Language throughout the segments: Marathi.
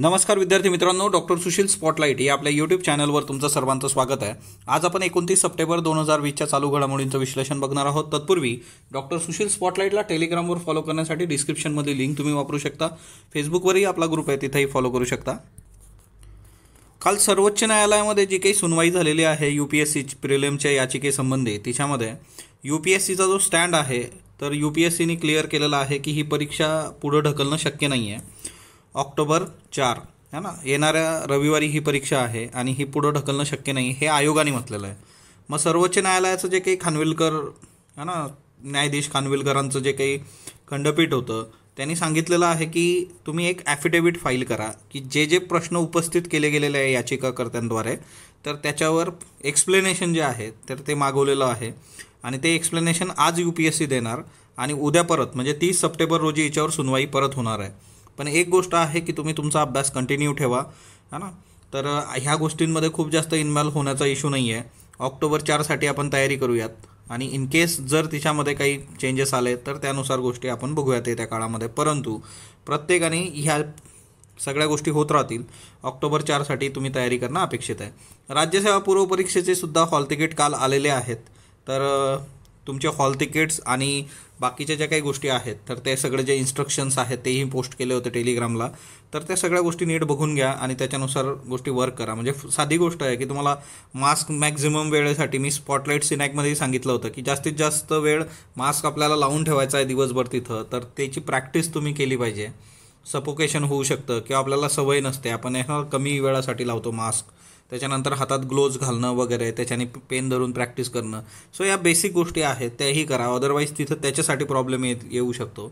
नमस्कार विद्यार्थी मित्रांनो डॉक्टर सुशील स्पॉटलाईट या आपल्या यूट्यूब चॅनलवर तुमचं सर्वांचं स्वागत आहे आज आपण एकोणतीस सप्टेंबर दोन हजार वीसच्या चालू घडामोडींचं विश्लेषण बघणार आहोत तत्पूर्वी डॉक्टर सुशील स्पॉटलाईटला टेलिग्रामवर फॉलो करण्यासाठी डिस्क्रिप्शनमध्ये लिंक तुम्ही वापरू शकता फेसबुकवरही आपला ग्रुप आहे तिथेही फॉलो करू शकता काल सर्वोच्च न्यायालयामध्ये जी काही सुनवाई झालेली आहे यू पी एस सी प्रिलेमच्या याचिकेसंबंधी तिच्यामध्ये यू पी एस सीचा जो स्टँड आहे तर यू पी एस सीने क्लिअर केलेला आहे की ही परीक्षा पुढं ढकलणं शक्य नाही आहे ऑक्टोबर चार है ना येणाऱ्या रविवारी ही परीक्षा आहे आणि ही पुढं ढकलणं शक्य नाही हे आयोगाने म्हटलेलं आहे मग सर्वोच्च न्यायालयाचं जे काही खानविलकर है ना न्यायाधीश खानविलकरांचं जे काही खंडपीठ होतं त्यांनी सांगितलेलं आहे की तुम्ही एक ॲफिडेविट फाईल करा की जे जे प्रश्न उपस्थित केले गेलेले आहे याचिकाकर्त्यांद्वारे तर त्याच्यावर एक्सप्लेनेशन जे आहे तर ते मागवलेलं आहे आणि ते एक्सप्लेनेशन आज यू पी एस सी देणार आणि उद्या परत म्हणजे तीस सप्टेंबर रोजी याच्यावर सुनवाई परत होणार आहे पण एक गोष्ट आहे की तुम्ही तुमचा अभ्यास कंटिन्यू ठेवा है ना तर ह्या गोष्टींमध्ये खूप जास्त इन्वॉल्व होण्याचा इशू नाही आहे ऑक्टोबर चारसाठी आपण तयारी करूयात आणि इन केस जर तिच्यामध्ये काही चेंजेस आले तर त्यानुसार गोष्टी आपण बघूयात येत्या काळामध्ये परंतु प्रत्येकाने ह्या सगळ्या गोष्टी होत राहतील ऑक्टोबर चारसाठी तुम्ही तयारी करणं अपेक्षित आहे राज्यसेवा पूर्व परीक्षेचे सुद्धा हॉल तिकीट काल आलेले आहेत तर तुमचे हॉल तिकीट्स आणि बाकीच्या ज्या काही गोष्टी आहेत तर ते सगळे जे इन्स्ट्रक्शन्स आहेत तेही पोस्ट केले होते टेलिग्रामला तर त्या सगळ्या गोष्टी नीट बघून घ्या आणि त्याच्यानुसार गोष्टी वर्क करा म्हणजे साधी गोष्ट आहे की तुम्हाला मास्क मॅक्झिमम वेळेसाठी मी स्पॉटलाईट सिनॅकमध्येही सांगितलं होतं की जास्तीत जास्त वेळ मास्क आपल्याला लावून ठेवायचा आहे दिवसभर तिथं तर त्याची प्रॅक्टिस तुम्ही केली पाहिजे सपोकेशन होऊ शकतं किंवा आपल्याला सवय नसते आपण कमी वेळासाठी लावतो मास्क त्याच्यानंतर हातात ग्लोव्ज घालणं वगैरे त्याच्याने पेन धरून प्रॅक्टिस करणं सो या बेसिक गोष्टी आहेत त्याही करा अदरवाईज तिथं त्याच्यासाठी प्रॉब्लेम येत येऊ शकतो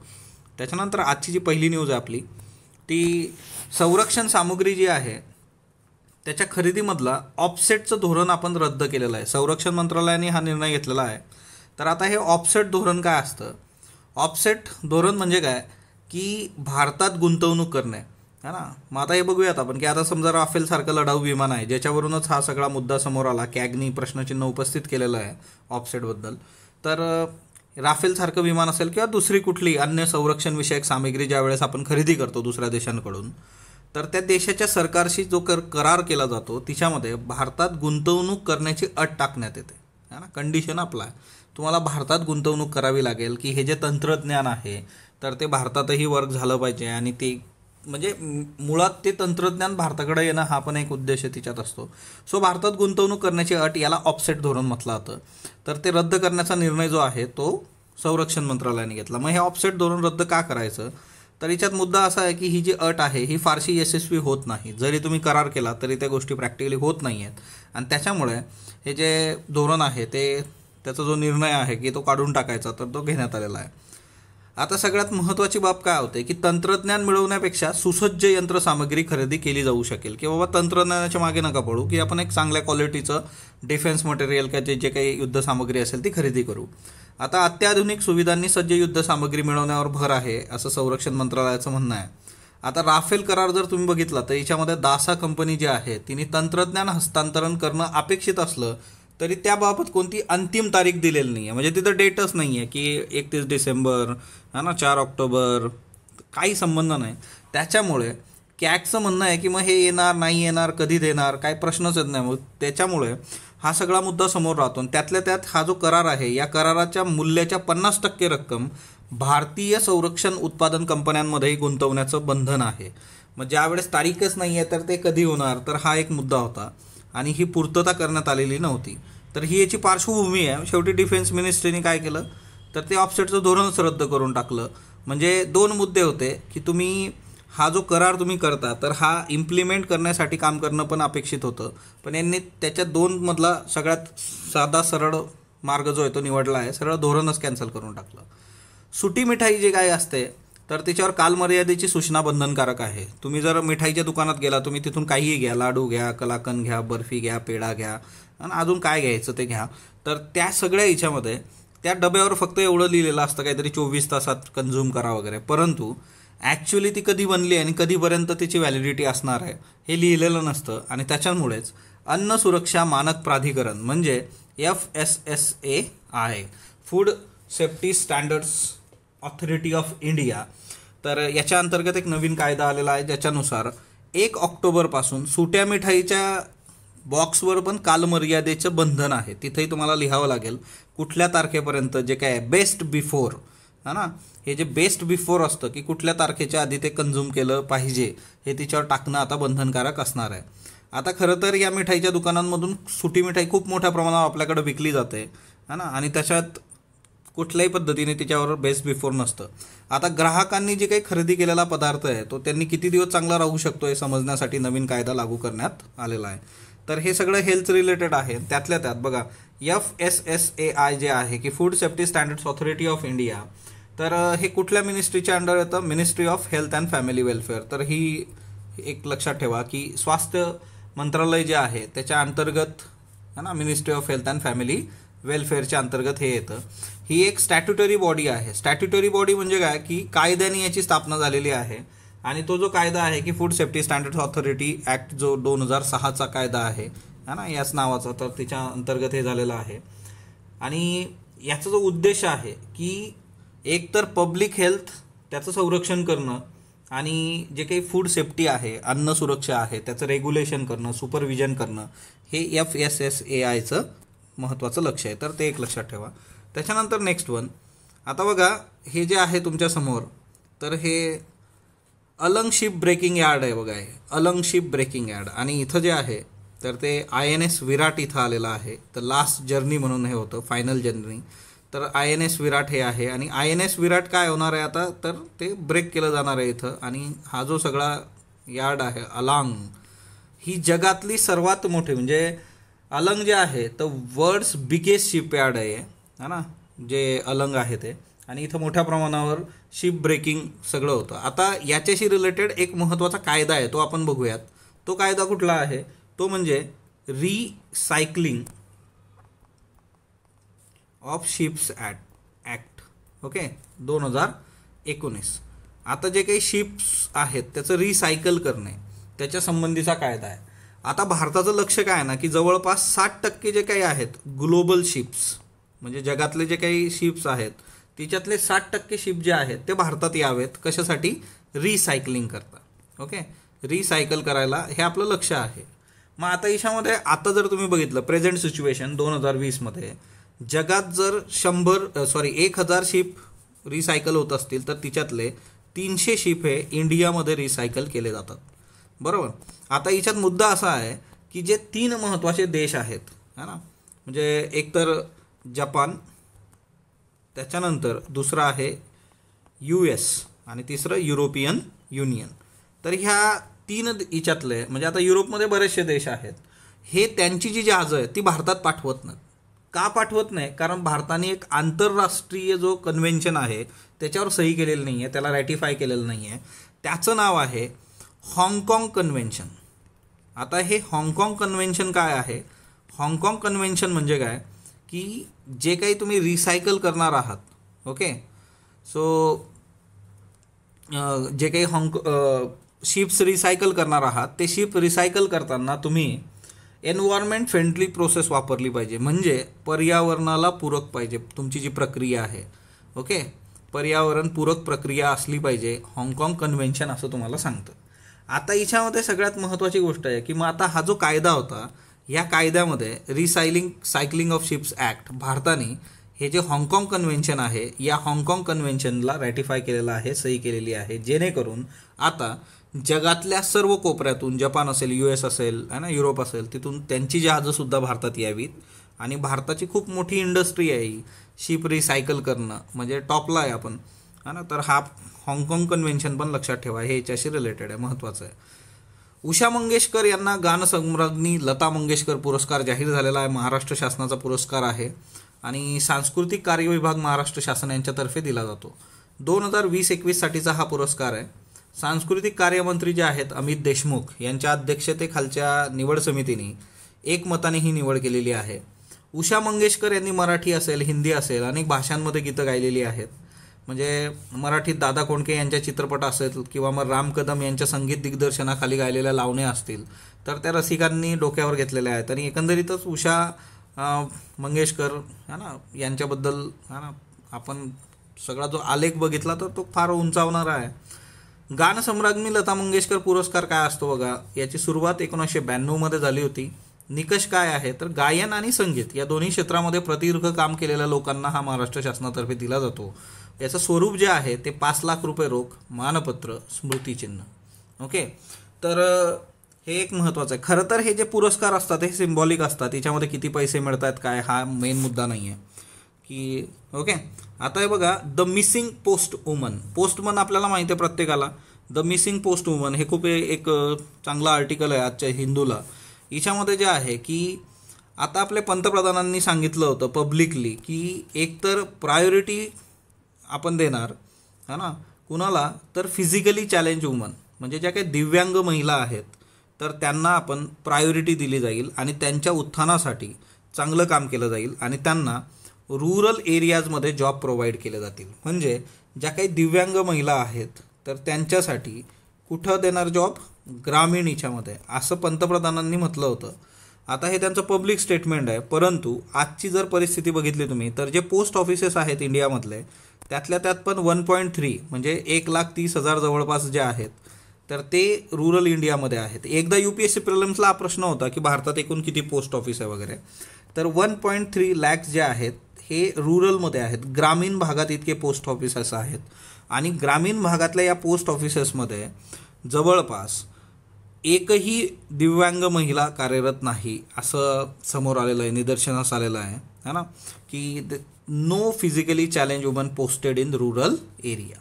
त्याच्यानंतर आजची जी पहिली न्यूज आहे आपली ती संरक्षण सामुग्री जी आहे त्याच्या खरेदीमधला ऑफसेटचं धोरण आपण रद्द केलेलं आहे संरक्षण मंत्रालयाने हा निर्णय घेतलेला आहे तर आता हे ऑफसेट धोरण काय असतं ऑफसेट धोरण म्हणजे काय की भारतात गुंतवणूक करणे है ना मग आता हे बघूयात आपण की आता समजा राफेलसारखं लढाऊ विमान आहे ज्याच्यावरूनच हा सगळा मुद्दा समोर आला कॅगनी प्रश्नचिन्ह उपस्थित केलेलं आहे ऑफसेटबद्दल तर राफेलसारखं विमान असेल किंवा दुसरी कुठली अन्य संरक्षणविषयक सामग्री ज्यावेळेस आपण खरेदी करतो दुसऱ्या देशांकडून तर त्या देशाच्या सरकारशी जो कर करार केला जातो तिच्यामध्ये भारतात गुंतवणूक करण्याची अट टाकण्यात येते है ना कंडिशन आपला तुम्हाला भारतात गुंतवणूक करावी लागेल की हे जे तंत्रज्ञान आहे तर ते भारतातही वर्क झालं पाहिजे आणि ती म्हणजे मुळात ते तंत्रज्ञान भारताकडे येणं हा पण एक उद्देश तिच्यात असतो सो भारतात गुंतवणूक करण्याची अट याला ऑफसेट धोरण म्हटलं जातं तर ते रद्द करण्याचा निर्णय जो आहे तो संरक्षण मंत्रालयाने घेतला मग हे ऑफसेट धोरण रद्द का करायचं तर याच्यात मुद्दा असा आहे की ही जी अट आहे ही फारशी यशस्वी होत नाही जरी तुम्ही करार केला तरी त्या गोष्टी प्रॅक्टिकली होत नाही आहेत आणि त्याच्यामुळे हे जे धोरण आहे ते त्याचा जो निर्णय आहे की तो काढून टाकायचा तर तो घेण्यात आलेला आहे आता सगळ्यात महत्त्वाची बाब काय होते की तंत्रज्ञान मिळवण्यापेक्षा सुसज्ज यंत्रसामग्री खरेदी केली जाऊ शकेल की बाबा तंत्रज्ञानाच्या मागे नका पडू की आपण एक चांगल्या क्वालिटीचं डिफेन्स मटेरियल का जे जे काही युद्धसामग्री असेल ती खरेदी करू आता अत्याधुनिक सुविधांनी सज्ज युद्धसामग्री मिळवण्यावर भर आहे असं संरक्षण मंत्रालयाचं म्हणणं आहे आता राफेल करार जर तुम्ही बघितला तर याच्यामध्ये दासा कंपनी जी आहे तिने तंत्रज्ञान हस्तांतरण करणं अपेक्षित असलं तरी त्याबाबत कोणती अंतिम तारीख दिलेली नाही आहे म्हणजे तिथं डेटच नाही आहे की एकतीस डिसेंबर हा ना चार ऑक्टोबर काही संबंध नाही त्याच्यामुळे कॅकचं म्हणणं आहे की मग हे येणार नाही येणार कधी देणार काय प्रश्नच येत नाही मग त्याच्यामुळे हा सगळा मुद्दा समोर राहतो आणि त्यातल्या त्यात हा जो करार आहे या कराराच्या मूल्याच्या पन्नास टक्के रक्कम भारतीय संरक्षण उत्पादन कंपन्यांमध्येही गुंतवण्याचं बंधन आहे मग ज्यावेळेस तारीखच नाही आहे तर ते कधी होणार तर हा एक मुद्दा होता आणि ही पूर्तता करण्यात आलेली नव्हती तर ही याची पार्श्वभूमी आहे शेवटी डिफेन्स मिनिस्ट्रीने काय केलं तर ते ऑफसेटचं धोरणच रद्द करून टाकलं म्हणजे दोन मुद्दे होते की तुम्ही हा जो करार तुम्ही करता तर हा इम्प्लिमेंट करण्यासाठी काम करणं पण अपेक्षित होतं पण यांनी त्याच्या दोनमधला सगळ्यात साधा सरळ मार्ग जो आहे तो निवडला आहे सरळ धोरणच कॅन्सल करून टाकलं सुटी मिठाई जे काय असते तर त्याच्यावर कालमर्यादेची सूचना बंधनकारक आहे तुम्ही जर मिठाईच्या दुकानात गेला तुम्ही तिथून काहीही घ्या लाडू घ्या कलाकंद घ्या बर्फी घ्या पेढा घ्या आणि अजून काय घ्यायचं ते घ्या तर त्या सगळ्या याच्यामध्ये त्या डब्यावर फक्त एवढं लिहिलेलं असतं काहीतरी चोवीस तासात कन्झ्युम करा वगैरे परंतु ॲक्च्युली ती कधी बनली आणि कधीपर्यंत तिची व्हॅलिडिटी असणार आहे हे लिहिलेलं नसतं आणि त्याच्यामुळेच अन्न सुरक्षा मानक प्राधिकरण म्हणजे एफ एस एस ए आहे food safety standards authority of India तर याच्या अंतर्गत एक नवीन कायदा आलेला आहे ज्याच्यानुसार एक ऑक्टोबरपासून सुट्या मिठाईच्या बॉक्सवर पण कालमर्यादेचं बंधन आहे तिथेही तुम्हाला लिहावं लागेल कुठल्या तारखेपर्यंत जे काय बेस्ट बिफोर है ना हे जे बेस्ट बिफोर असतं की कुठल्या तारखेच्या आधी ते कन्झ्युम केलं पाहिजे हे तिच्यावर टाकणं आता बंधनकारक असणार आहे आता खरं तर या मिठाईच्या दुकानांमधून सुटी मिठाई खूप मोठ्या प्रमाणावर आपल्याकडे विकली जाते है ना आणि त्याच्यात कुठल्याही पद्धतीने त्याच्यावर बेस्ट बिफोर नसतं आता ग्राहकांनी जे काही खरेदी केलेला पदार्थ आहे तो त्यांनी किती दिवस चांगला राहू शकतो हे समजण्यासाठी नवीन कायदा लागू करण्यात आलेला आहे तर हे सगळं हेल्थ रिलेटेड आहे त्यातल्या त्यात बघा F S S A I जे आहे की food safety standards authority of India तर हे कुठल्या मिनिस्ट्रीच्या अंडर येतं ministry of health and family welfare तर ही एक लक्षात ठेवा की स्वास्थ्य मंत्रालय जे आहे त्याच्या अंतर्गत है ना ministry of health and family वेलफेअरच्या अंतर्गत हे येतं ही एक स्टॅट्युटरी बॉडी आहे स्टॅट्युटरी बॉडी म्हणजे काय की कायद्याने याची स्थापना झालेली आहे आणि तो जो कायदा आहे की food safety standard authority act जो दोन हजार सहाचा कायदा आहे है ना याच नावाचा तर तिच्या अंतर्गत हे झालेलं आहे आणि याचा जो उद्देश आहे की एकतर पब्लिक हेल्थ त्याचं संरक्षण करणं आणि जे काही फूड सेफ्टी आहे अन्न सुरक्षा आहे त्याचं रेग्युलेशन करणं सुपरविजन करणं हे एफ एस एस ए आयचं महत्त्वाचं लक्ष आहे तर ते एक लक्षात ठेवा त्याच्यानंतर नेक्स्ट वन आता बघा हे जे आहे तुमच्यासमोर तर हे अलंग शिप ब्रेकिंग यार्ड आहे बघा हे अलंग शिप ब्रेकिंग यार्ड आणि इथं जे आहे तर ते आय एन एस विराट इथं आलेलं आहे तर लास्ट जर्नी म्हणून हे होतं फायनल जर्नी तर आय एन एस विराट हे आहे आणि आय एन एस विराट काय होणार आहे आता तर ते ब्रेक केलं जाणार आहे इथं आणि हा जो सगळा यार्ड आहे अलांग ही जगातली सर्वात मोठी म्हणजे अलंग जे आहे तर वर्ड्स बिगेस्ट शिपयार्ड आहे है ना जे अलंग आहे ते आणि इथं मोठ्या प्रमाणावर शिप ब्रेकिंग सगळं होतं आता याच्याशी रिलेटेड एक महत्त्वाचा कायदा आहे तो आपण बघूयात तो कायदा कुठला आहे तो म्हणजे recycling of ships at act okay दोन हजार एकोणीस आता जे काही शिप्स आहेत त्याचं रिसायकल करणे त्याच्या संबंधीचा कायदा आहे आता भारताचं लक्ष काय आहे ना की जवळपास साठ टक्के जे काही आहेत ग्लोबल शिप्स म्हणजे जगातले जे काही शिप्स आहेत तिच्यातले साठ टक्के शिप जे आहेत ते भारतात यावेत कशासाठी रिसायकलिंग करता ओके रिसायकल करायला हे आपलं लक्ष आहे मग आता याच्यामध्ये आता जर तुम्ही बघितलं प्रेझेंट सिच्युएशन दोन हजार वीसमध्ये जगात जर शंभर सॉरी एक हजार शिप रिसायकल होत असतील तर तिच्यातले तीनशे शिप हे इंडियामध्ये रिसायकल केले जातात बरोबर आता याच्यात मुद्दा असा आहे की जे तीन महत्त्वाचे देश आहेत है ना म्हणजे एकतर जपान त्याच्यानंतर दुसरं आहे यू एस आणि तिसरं युरोपियन युनियन तर ह्या तीन याच्यातले म्हणजे आता युरोपमध्ये बरेचसे देश आहेत हे त्यांची जी जहाजं आहेत ती भारतात पाठवत नाहीत का पाठवत नाही कारण भारताने एक आंतरराष्ट्रीय जो कन्व्हेन्शन आहे त्याच्यावर सही केलेली नाही आहे त्याला रॅटिफाय केलेलं नाही आहे त्याचं नाव आहे हाँगकाँग कन्व्हेन्शन आता हे हाँगकाँग कन्व्हेन्शन काय आहे हाँगकाँग कन्व्हेन्शन म्हणजे काय की जे काही तुम्ही रिसायकल करणार आहात ओके सो जे काही हाँग शिप्स रिसायकल करणार आहात ते शिप रिसायकल करताना तुम्ही एन्व्हायरमेंट फ्रेंडली प्रोसेस वापरली पाहिजे म्हणजे पर्यावरणाला पूरक पाहिजे तुमची जी प्रक्रिया आहे ओके पर्यावरण पूरक प्रक्रिया असली पाहिजे हाँगकाँग कन्व्हेन्शन असं तुम्हाला सांगतं आता याच्यामध्ये सगळ्यात महत्त्वाची गोष्ट आहे की मग आता हा जो कायदा होता या कायद्यामध्ये recycling cycling of ships act भारताने हे जे हाँगकाँग कन्व्हेन्शन आहे या हाँगकाँग कन्व्हेन्शनला रॅटिफाय केलेलं आहे सही केलेली आहे जेणेकरून आता जगातल्या सर्व कोपऱ्यातून जपान असेल यू एस असेल है ना युरोप असेल तिथून त्यांची जहाजंसुद्धा भारतात यावीत आणि भारताची खूप मोठी इंडस्ट्री आहे शिप रिसायकल करणं म्हणजे टॉपला आहे आपण हा ना तर हा हाँगकाँग कन्व्हेन्शन पण लक्षात ठेवा हे याच्याशी रिलेटेड आहे महत्त्वाचं आहे उषा मंगेशकर यांना गानसम्राज्ञी लता मंगेशकर पुरस्कार जाहीर झालेला आहे महाराष्ट्र शासनाचा पुरस्कार आहे आणि सांस्कृतिक कार्य विभाग महाराष्ट्र शासन यांच्यातर्फे दिला जातो दोन हजार वीस एकवीससाठीचा हा पुरस्कार आहे सांस्कृतिक कार्यमंत्री जे आहेत अमित देशमुख यांच्या अध्यक्षतेखालच्या निवड समितीने एकमताने ही निवड केलेली आहे उषा मंगेशकर यांनी मराठी असेल हिंदी असेल अनेक भाषांमध्ये गीतं गायलेली आहेत म्हणजे मराठीत दादा कोंडके यांच्या चित्रपट असेल किंवा मग राम कदम यांच्या संगीत दिग्दर्शनाखाली गायलेल्या लावण्या असतील तर त्या रसिकांनी डोक्यावर घेतलेल्या आहेत आणि एकंदरीतच उषा मंगेशकर है ना यांच्याबद्दल है ना आपण सगळा जो आलेख बघितला तर तो फार उंचावणारा आहे गानसम्राज्ञी लता मंगेशकर पुरस्कार काय असतो बघा याची सुरुवात एकोणीसशे ब्याण्णवमध्ये झाली होती निकष काय आहे तर गायन आणि संगीत या दोन्ही क्षेत्रामध्ये प्रदीर्घ काम केलेल्या लोकांना हा महाराष्ट्र शासनातर्फे दिला जातो याचं स्वरूप जे आहे ते पाच लाख रुपये रोख मानपत्र स्मृतिचिन्ह ओके तर हे एक महत्त्वाचं आहे खरं तर हे जे पुरस्कार असतात हे सिम्बॉलिक असतात याच्यामध्ये किती पैसे मिळत आहेत काय हा मेन मुद्दा नाही आहे की ओके आता हे बघा the missing post woman postman आपल्याला माहिती आहे प्रत्येकाला द मिसिंग पोस्ट वुमन हे खूप एक चांगला आर्टिकल आहे आजच्या हिंदूला याच्यामध्ये जे आहे की आता आपल्या पंतप्रधानांनी सांगितलं होतं पब्लिकली की एकतर प्रायोरिटी आपण देणार है ना कुणाला तर फिजिकली चॅलेंज वुमन म्हणजे ज्या काही दिव्यांग महिला आहेत तर त्यांना आपण प्रायोरिटी दिली जाईल आणि त्यांच्या उत्थानासाठी चांगलं काम केलं जाईल आणि त्यांना रुरल एरियाजमध्ये जॉब प्रोव्हाइड केले जातील म्हणजे ज्या काही दिव्यांग महिला आहेत तर त्यांच्यासाठी कुठं देणार जॉब ग्रामीण याच्यामध्ये असं पंतप्रधानांनी म्हटलं होतं आता हे त्यांचं पब्लिक स्टेटमेंट आहे परंतु आजची जर परिस्थिती बघितली तुम्ही तर जे पोस्ट ऑफिसेस आहेत इंडियामधले त्यातल्या त्यात पण वन पॉईंट थ्री म्हणजे एक लाख तीस हजार जवळपास जे आहेत तर ते रुरल इंडियामध्ये आहेत एकदा यू पी एस सी प्रॉब्लेम्सला हा प्रश्न होता की भारतात एकूण किती पोस्ट ऑफिस आहे वगैरे तर वन पॉईंट थ्री लॅक्स जे आहेत हे रुरलमध्ये आहेत ग्रामीण भागात इतके पोस्ट ऑफिसेस आहेत आणि ग्रामीण भागातल्या या पोस्ट ऑफिसेसमध्ये जवळपास एकही दिव्यांग महिला कार्यरत नाही असं समोर आलेलं आहे निदर्शनास आलेलं आहे है ना की no physically challenge woman posted in rural area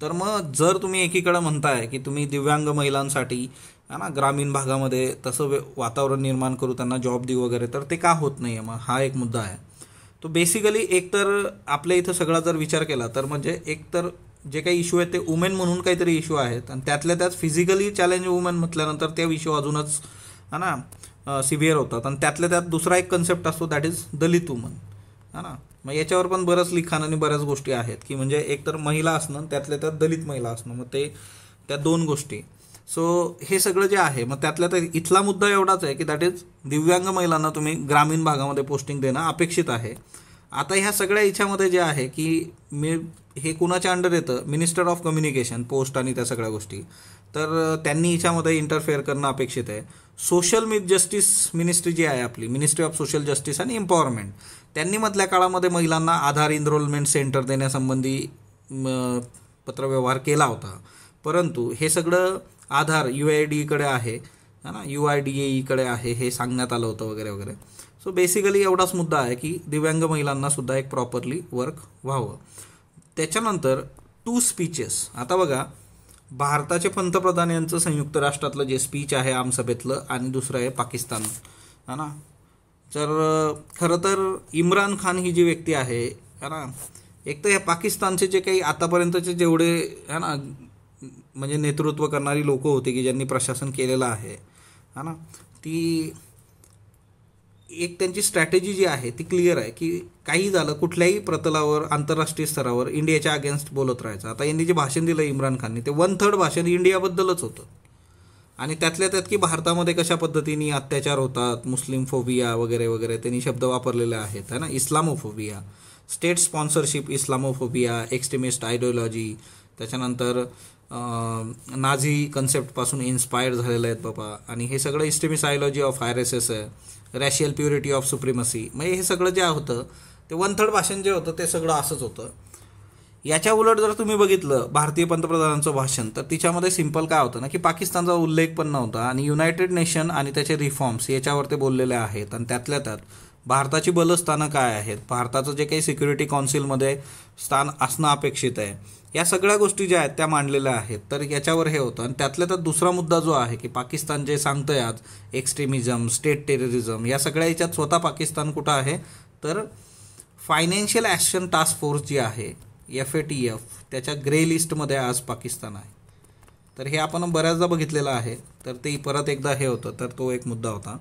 तर मग जर तुम्ही एकीकडं म्हणताय की तुम्ही दिव्यांग महिलांसाठी है ना ग्रामीण भागामध्ये तसं वातावरण निर्माण करू त्यांना जॉब देऊ वगैरे तर ते का होत नाही आहे मग हा एक मुद्दा आहे तो बेसिकली एकतर आपल्या इथं सगळा जर विचार केला तर म्हणजे एकतर जे काही इश्यू आहेत ते वुमेन म्हणून काहीतरी इश्यू आहेत आणि त्यातल्या त्यात फिजिकली चॅलेंज वुमेन म्हटल्यानंतर त्या इश्यू अजूनच है ना सिव्हिअर होतात आणि त्यातल्या त्यात दुसरा एक कन्सेप्ट असतो दॅट इज दलित वुमन हा ना मग याच्यावर पण बरंच लिखाण आणि बऱ्याच गोष्टी आहेत की म्हणजे एकतर महिला असणं त्यातल्या त्यात दलित महिला असणं मग ते त्या दोन गोष्टी सो हे सगळं जे आहे मग त्यातल्या तर इथला मुद्दा एवढाच आहे की दॅट इज दिव्यांग महिलांना तुम्ही ग्रामीण भागामध्ये पोस्टिंग देणं अपेक्षित आहे आता ह्या सगळ्या इच्छामध्ये जे आहे की मी हे कुणाच्या अंडर येतं मिनिस्टर ऑफ कम्युनिकेशन पोस्ट आणि त्या सगळ्या गोष्टी तर त्यांनी याच्यामध्ये इंटरफेअर करणं अपेक्षित आहे सोशल मि जस्टिस मिनिस्ट्री जी आहे आपली ministry of social justice and empowerment त्यांनी मधल्या काळामध्ये महिलांना आधार इनरोलमेंट सेंटर देण्यासंबंधी पत्रव्यवहार केला होता परंतु हे सगळं आधार यू आय डीकडे आहे है ना यू आय डी ईकडे आहे हे सांगण्यात आलं होतं वगैरे वगैरे सो बेसिकली एवढाच मुद्दा आहे की दिव्यांग महिलांना सुद्धा एक प्रॉपरली वर्क व्हावं त्याच्यानंतर टू स्पीचेस आता बघा भारताचे पंतप्रधान यांचं संयुक्त राष्ट्रातलं जे स्पीच आहे आमसभेतलं आणि दुसरं आहे पाकिस्तान है ना तर खरं तर इम्रान खान ही जी व्यक्ती आहे है ना एक तर ह्या पाकिस्तानचे जे काही आतापर्यंतचे जेवढे है ना म्हणजे नेतृत्व करणारी लोकं होती की ज्यांनी प्रशासन केलेलं आहे है ना ती एक त्यांची स्ट्रॅटेजी जी आहे ती क्लिअर आहे की काही झालं कुठल्याही प्रतलावर आंतरराष्ट्रीय स्तरावर इंडियाच्या अगेन्स्ट बोलत राहायचं आता यांनी जे भाषण दिलं इम्रान खानने ते वन थर्ड भाषण इंडियाबद्दलच होतं आणि त्यातल्या त्यात की भारतामध्ये कशा पद्धतीने अत्याचार होतात मुस्लिम फोबिया वगैरे वगैरे त्यांनी शब्द वापरलेले आहेत है ना Islamophobia state sponsorship Islamophobia extremist ideology त्याच्यानंतर नाझी कन्सेप्टपासून इन्स्पायर झालेले आहेत बाबा आणि हे सगळं इस्टेमिस ऑफ आर एस एस आहे रॅशियल प्युरिटी ऑफ सुप्रीमसी म्हणजे हे सगळं जे होतं ते वन थर्ड भाषण जे होतं ते सगळं असंच होतं याच्या उलट जर तुम्ही बघितलं भारतीय पंतप्रधानांचं भाषण तर तिच्यामध्ये सिम्पल काय होतं ना की पाकिस्तानचा उल्लेख पण नव्हता आणि युनायटेड नेशन आणि त्याचे रिफॉर्म्स याच्यावर ते बोललेले आहेत आणि त्यातल्या त्यात भारताची बलस्थानं काय आहेत भारताचं जे काही सिक्युरिटी काउन्सिलमध्ये स्थान असणं अपेक्षित आहे या सगळ्या गोष्टी ज्या आहेत त्या मांडलेल्या आहेत तर याच्यावर हे होतं आणि त्यातल्या तर दुसरा मुद्दा जो आहे की पाकिस्तान जे सांगतंय आज एक्स्ट्रीमिझम स्टेट टेररिझम या सगळ्या याच्यात स्वतः पाकिस्तान कुठं आहे तर फायनान्शियल ॲक्शन टास्क फोर्स जी आहे एफ ए टी एफ त्याच्या ग्रे लिस्टमध्ये आज पाकिस्तान आहे तर हे आपण बऱ्याचदा बघितलेलं आहे तर ते परत एकदा हे होतं तर तो एक मुद्दा होता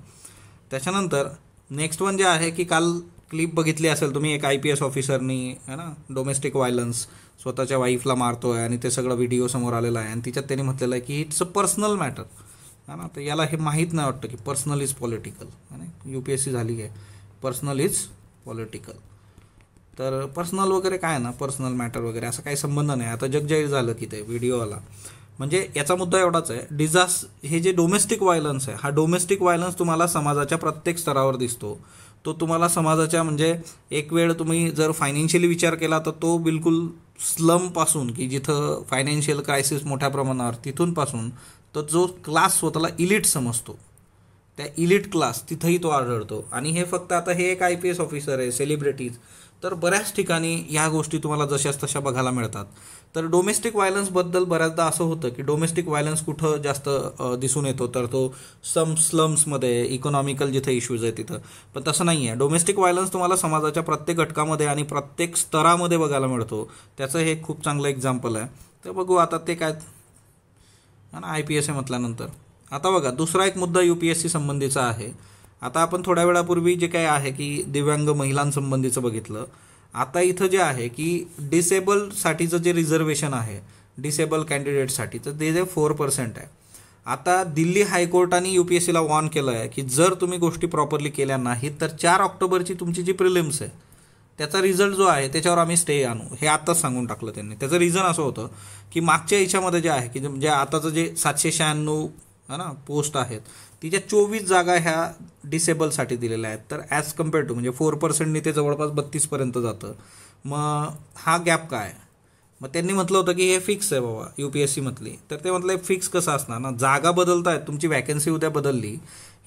त्याच्यानंतर नेक्स्ट वन जे आहे की काल क्लिप बघितली असेल तुम्ही एक आय पी एस ऑफिसरनी है ना डोमेस्टिक व्हायलन्स स्वतःच्या वाईफला मारतो आहे आणि ते सगळं व्हिडिओ समोर आलेलं आहे आणि तिच्यात त्यांनी म्हटलेलं आहे की इट्स अ पर्सनल मॅटर है ना तर याला हे माहीत नाही वाटतं की पर्सनल इज पॉलिटिकल है ना यू पी एस सी झाली आहे पर्सनल इज पॉलिटिकल तर पर्सनल वगैरे काय ना पर्सनल मॅटर वगैरे असा काही संबंध नाही आता जग जाहीर झालं की ते व्हिडिओ आला म्हणजे याचा मुद्दा एवढाच आहे डिझास हे जे डोमेस्टिक व्हायलन्स आहे हा डोमेस्टिक व्हायलन्स तुम्हाला समाजाच्या प्रत्येक स्तरावर दिसतो तो तुम्हाला समाजाच्या म्हणजे एक वेळ तुम्ही जर फायनान्शियली विचार केला तर तो बिलकुल स्लमपासून की जिथं फायनान्शियल क्रायसिस मोठ्या प्रमाणावर तिथूनपासून तर जो क्लास स्वतःला इलिट समजतो त्या इलिट क्लास तिथंही तो आढळतो आणि हे फक्त आता हे एक आय पी एस ऑफिसर आहे सेलिब्रिटीज तर बऱ्याच ठिकाणी ह्या गोष्टी तुम्हाला जशाच तशा बघायला मिळतात तर डोमेस्टिक व्हायलन्सबद्दल बऱ्याचदा असं होतं की डोमेस्टिक व्हायलन्स कुठं जास्त दिसून येतो तर तो सम स्लम्समध्ये इकॉनॉमिकल जिथे इश्यूज आहे तिथं पण तसं नाही आहे डोमेस्टिक व्हायलन्स तुम्हाला समाजाच्या प्रत्येक घटकामध्ये आणि प्रत्येक स्तरामध्ये बघायला मिळतो त्याचं हे खूप चांगलं एक्झाम्पल आहे तर बघू आता ते काय आय पी एस ए म्हटल्यानंतर आता बघा दुसरा एक मुद्दा यू पी एस सी संबंधीचा आहे आता आपण थोड्या वेळापूर्वी जे काय आहे की दिव्यांग महिलांसंबंधीचं बघितलं आता इथं जे आहे की डिसेबलसाठीचं जे रिझर्वेशन आहे डिसेबल कॅन्डिडेटसाठी तर ते जे फोर पर्सेंट आहे आता दिल्ली हायकोर्टाने यू पी एस सीला वॉर्न केलं आहे की जर तुम्ही गोष्टी प्रॉपरली केल्या नाहीत तर चार ऑक्टोबरची तुमची जी प्रिलिम्स आहे त्याचा रिझल्ट जो आहे त्याच्यावर आम्ही स्टे आणू हे आत्ताच सांगून टाकलं त्यांनी त्याचं रिझन असं होतं की मागच्या याच्यामध्ये जे आहे की म्हणजे आताचं जे सातशे शहाण्णव ना पोस्ट आहेत तिच्या चोवीस जागा ह्या डिसेबलसाठी दिलेल्या आहेत तर ॲज कम्पेअर टू म्हणजे फोर पर्सेंटनी ते जवळपास बत्तीसपर्यंत जातं मग हा गॅप काय मग त्यांनी म्हटलं होतं की हे फिक्स आहे बाबा यू पी एस सीमधली तर ते म्हटलं फिक्स कसं असणार ना जागा बदलतायत तुमची वॅकन्सी उद्या बदलली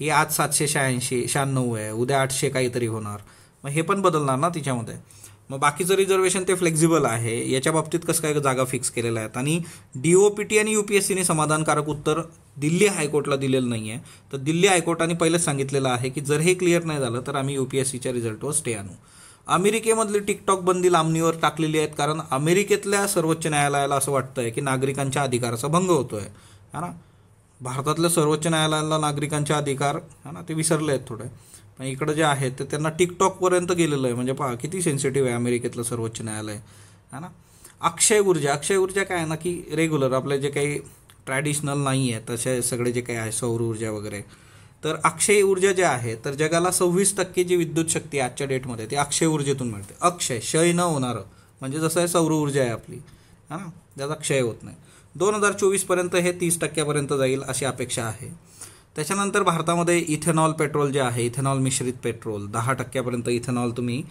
ही आज सातशे शहाऐंशी शहाण्णव आहे उद्या आठशे काहीतरी होणार मग हे पण बदलणार ना तिच्यामध्ये मग बाकीचं रिझर्वेशन ते फ्लेक्झिबल आहे याच्या बाबतीत कसं काय जागा फिक्स केलेल्या आहेत आणि डी ओ पी टी आणि यू पी एस सीने समाधानकारक उत्तर दिल्ली हायकोर्टला दिलेलं नाही आहे तर दिल्ली हायकोर्टाने पहिलंच सांगितलेलं आहे की जर हे क्लिअर नाही झालं तर आम्ही यू पी एस सीच्या रिझल्टवर स्टे आणू अमेरिकेमधली टिकटॉक बंदी लांबणीवर टाकलेली आहेत कारण अमेरिकेतल्या सर्वोच्च न्यायालयाला असं वाटतं आहे की नागरिकांच्या अधिकाराचा भंग होतो आहे है ना भारतातल्या सर्वोच्च न्यायालयाला नागरिकांचे अधिकार है ना ते विसरले आहेत थोडे पण इकडं जे आहे ते त्यांना टिकटॉकपर्यंत गेलेलं आहे म्हणजे पहा किती सेन्सिटिव्ह आहे अमेरिकेतलं सर्वोच्च न्यायालय है ना अक्षय ऊर्जा अक्षय ऊर्जा काय आहे ना की रेग्युलर आपले जे काही ट्रॅडिशनल नाही आहे तसे सगळे जे काही आहे सौर ऊर्जा वगैरे तर अक्षय ऊर्जा जे आहे तर जगाला सव्वीस टक्के जी विद्युत शक्ती आजच्या डेटमध्ये ती अक्षय ऊर्जेतून मिळते अक्षय क्षय न होणारं म्हणजे जसं आहे सौर ऊर्जा आहे आपली हां ज्याचा क्षय होत नाही दोन हजार चोवीसपर्यंत हे तीस टक्क्यापर्यंत जाईल अशी अपेक्षा आहे त्याच्यानंतर भारतामध्ये इथेनॉल पेट्रोल जे आहे इथेनॉल मिश्रित पेट्रोल दहा टक्क्यापर्यंत इथेनॉल तुम्ही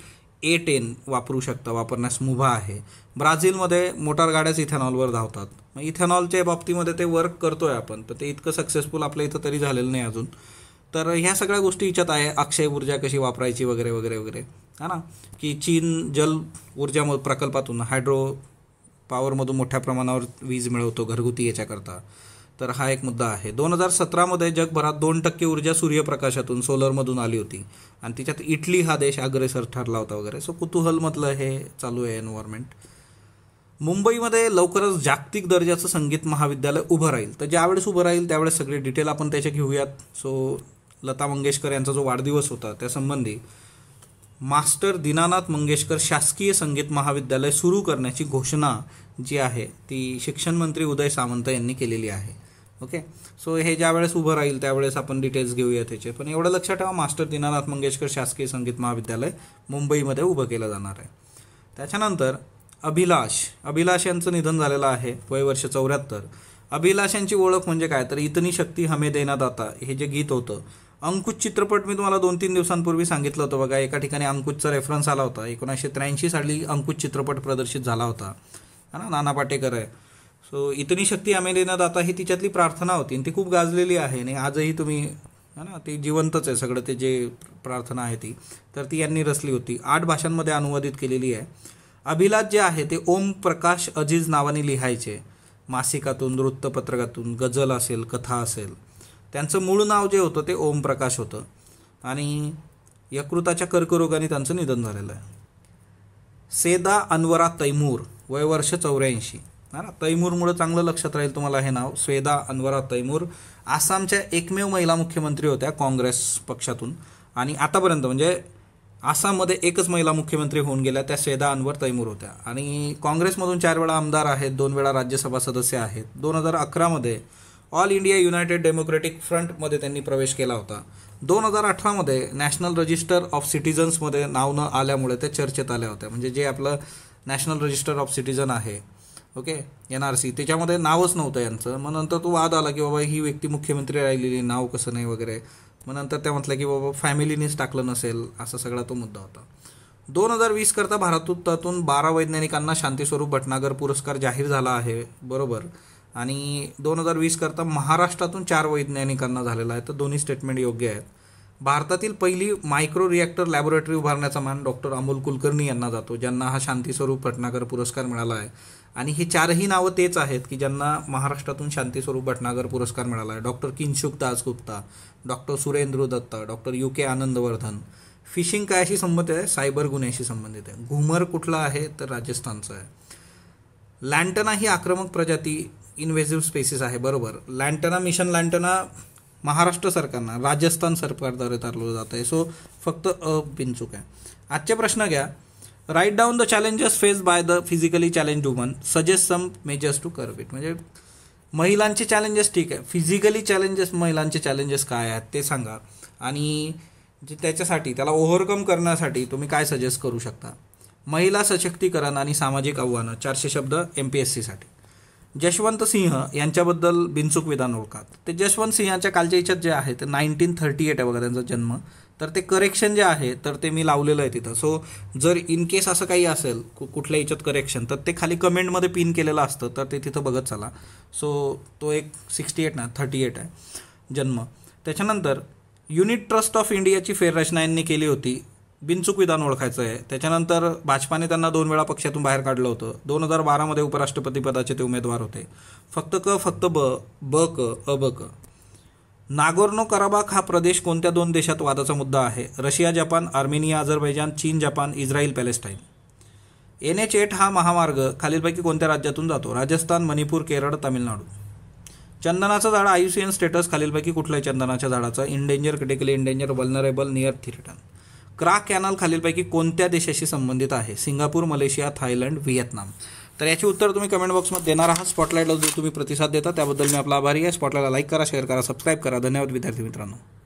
ए टेन वापरू शकता वापरण्यास मुभा आहे ब्राझीलमध्ये मोटार गाड्याच इथेनॉलवर धावतात मग इथेनॉलच्या बाबतीमध्ये ते वर्क करतोय आपण तर ते इतकं सक्सेसफुल आपल्या इथं तरी झालेलं नाही अजून तर ह्या सगळ्या गोष्टी हिच्यात आहे अक्षय ऊर्जा कशी वापरायची वगैरे वगैरे वगैरे है ना की चीन जल ऊर्जा प्रकल्पातून हायड्रो पॉवरमधून मोठ्या प्रमाणावर वीज मिळवतो घरगुती याच्याकरता तर हा एक मुद्दा आहे दोन हजार सतरामध्ये जगभरात दोन टक्के ऊर्जा सूर्यप्रकाशातून सोलरमधून आली होती आणि तिच्यात इटली हा देश अग्रेसर ठरला होता वगैरे सो कुतूहलमधलं हे चालू आहे एन्व्हायरमेंट मुंबईमध्ये लवकरच जागतिक दर्जाचं संगीत महाविद्यालय उभं राहील तर ज्यावेळेस उभं राहील त्यावेळेस सगळे डिटेल आपण त्याचे घेऊयात सो लता मंगेशकर यांचा जो वाढदिवस होता त्यासंबंधी मास्टर दीनानाथ मंगेशकर शासकीय संगीत महाविद्यालय सुरू करण्याची घोषणा जी आहे ती शिक्षण मंत्री उदय सामंत यांनी केलेली आहे ओके सो हे ज्या वेळेस उभं राहील त्यावेळेस आपण डिटेल्स घेऊया त्याचे पण एवढं लक्षात ठेवा मास्टर दिनानाथ मंगेशकर शासकीय संगीत महाविद्यालय मुंबईमध्ये उभं केलं जाणार आहे त्याच्यानंतर अभिलाष अभिलाष यांचं निधन झालेलं आहे वय वर्ष चौऱ्याहत्तर अभिलाष यांची ओळख म्हणजे काय तर इतनी शक्ती हमे देना दाता हे जे गीत होतं अंकुश चित्रपट मी तुम्हाला दोन तीन दिवसांपूर्वी सांगितलं होतं बघा एका ठिकाणी अंकुशचा रेफरन्स आला होता एकोणीसशे त्र्याऐंशी साली अंकुश चित्रपट प्रदर्शित झाला होता है ना नाना पाटेकर आहे सो इतनी शक्ती अमेरिना दाता ही तिच्यातली प्रार्थना होती आणि ती खूप गाजलेली आहे आणि आजही तुम्ही है ना ती जिवंतच आहे सगळं ते जे प्रार्थना आहे ती तर ती यांनी रचली होती आठ भाषांमध्ये अनुवादित केलेली आहे अभिलाष जे आहे ते ओम प्रकाश अजीज नावाने लिहायचे मासिकातून वृत्तपत्रकातून गझल असेल कथा असेल त्यांचं मूळ नाव जे होतं ते ओम प्रकाश होतं आणि यकृताच्या कर्करोगाने त्यांचं निधन झालेलं आहे सेदा अनवरा तैमूर वय वर्ष चौऱ्याऐंशी हा ना तैमूरमुळं चांगलं लक्षात राहील तुम्हाला हे नाव स्वेदा अनवरा तैमूर आसामच्या एकमेव महिला मुख्यमंत्री होत्या काँग्रेस पक्षातून आणि आतापर्यंत म्हणजे आसाममध्ये एकच महिला मुख्यमंत्री होऊन गेल्या त्या स्वेदा अनवर तैमूर होत्या आणि काँग्रेसमधून चार वेळा आमदार आहेत दोन वेळा राज्यसभा सदस्य आहेत दोन हजार अकरामध्ये ऑल इंडिया युनायटेड डेमोक्रेटिक फ्रंटमध्ये त्यांनी प्रवेश केला होता दोन हजार अठरामध्ये नॅशनल रजिस्टर ऑफ सिटिझन्समध्ये नाव न आल्यामुळे ते चर्चेत आल्या होत्या म्हणजे जे आपलं नॅशनल रजिस्टर ऑफ सिटिझन आहे ओके एन आर सी त्याच्यामध्ये नावच नव्हतं यांचं मग नंतर तो वाद आला की बाबा ही व्यक्ती मुख्यमंत्री राहिलेली नाव कसं नाही वगैरे मग नंतर त्या म्हटलं की बाबा फॅमिलीनेच टाकलं नसेल असा सगळा तो मुद्दा होता दोन हजार वीस करता भारतूतातून बारा वैज्ञानिकांना शांतीस्वरूप भटनागर पुरस्कार जाहीर झाला आहे बरोबर आणि दोन हजार वीस करता महाराष्ट्रातून चार वैज्ञानिकांना झालेला आहे तर दोन्ही स्टेटमेंट योग्य आहेत भारतातील पहिली मायक्रो रिॲक्टर लॅबोरेटरी उभारण्याचा मान डॉक्टर अमोल कुलकर्णी यांना जातो ज्यांना हा शांतीस्वरूप भटनागर पुरस्कार मिळाला आहे आणि हे चारही नावं तेच आहेत की ज्यांना महाराष्ट्रातून शांतीस्वरूप भटनागर पुरस्कार मिळाला आहे doctor Kinshuk Dasgupta doctor Surendra Dutta doctor U K Anandavardhan fishing कायाशी संबंधित आहे सायबर गुन्ह्याशी संबंधित आहे घुमर कुठला आहे तर राजस्थानचं आहे लँटना ही आक्रमक प्रजाती इन्व्हेसिव्ह स्पेसिस आहे बरोबर लँटना मिशन लँटना महाराष्ट्र सरकारना राजस्थान सरकारद्वारे तारलं जात आहे सो फक्त अ बिनचूक आहे आजचे प्रश्न घ्या right down the challenges face by the physically challenge woman suggest some measures to curb it म्हणजे महिलांचे चॅलेंजेस ठीक आहे फिजिकली चॅलेंजेस महिलांचे चॅलेंजेस काय आहेत ते सांगा आणि जे त्याच्यासाठी त्याला ओव्हरकम करण्यासाठी तुम्ही काय सजेस्ट करू शकता महिला सशक्तीकरण आणि सामाजिक आव्हानं चारशे शब्द एम पी एस सीसाठी जशवंत सिंह यांच्याबद्दल बिनचूक विधान ओळखात ते जशवंत सिंहाच्या कालच्या याच्यात जे आहे ते नाईन्टीन थर्टी एट आहे बघा त्यांचा जन्म तर ते करेक्शन जे आहे तर ते मी लावलेलं आहे तिथं सो जर इन केस असं काही असेल कुठल्या याच्यात करेक्शन तर ते खाली कमेंटमध्ये पिन केलेलं असतं तर ते तिथं बघत चला सो तो एक सिक्स्टी एट ना थर्टी एट आहे जन्म त्याच्यानंतर युनिट ट्रस्ट ऑफ इंडियाची फेररचना यांनी केली होती बिनचूक विधान ओळखायचं आहे त्याच्यानंतर भाजपाने त्यांना दोन वेळा पक्षातून बाहेर काढलं होतं दोन हजार बारामध्ये उपराष्ट्रपती पदाचे ते उमेदवार होते फक्त क फक्त ब ब क अ ब क नागोर्नो कराबाख हा प्रदेश कोणत्या दोन देशात वादाचा मुद्दा आहे रशिया जपान आर्मेनिया अझरबैजान चीन Japan Israel Palestine N H eight हा महामार्ग खालीलपैकी कोणत्या राज्यातून जातो राजस्थान मणिपूर केरळ तामिळनाडू चंदनाचं झाड आयुसीएन स्टेटस खालीलपैकी कुठल्याही चंदनाच्या झाडाचं endanger critically endanger vulnerable near threatened Kra canal खालीलपैकी कोणत्या देशाशी संबंधित आहे सिंगापूर मलेशिया थायलंड व्हिएतनाम तर याचे उत्तर तुम्ही कमेंट बॉक्समध्ये देणार आहात स्पॉटलाईटला जो तुम्ही प्रतिसाद देता त्याबद्दल मी आपला आभारी आहे स्पॉटलाईटला लाईक करा शेअर करा सबस्क्राईब करा धन्यवाद विद्यार्थी मित्रांनो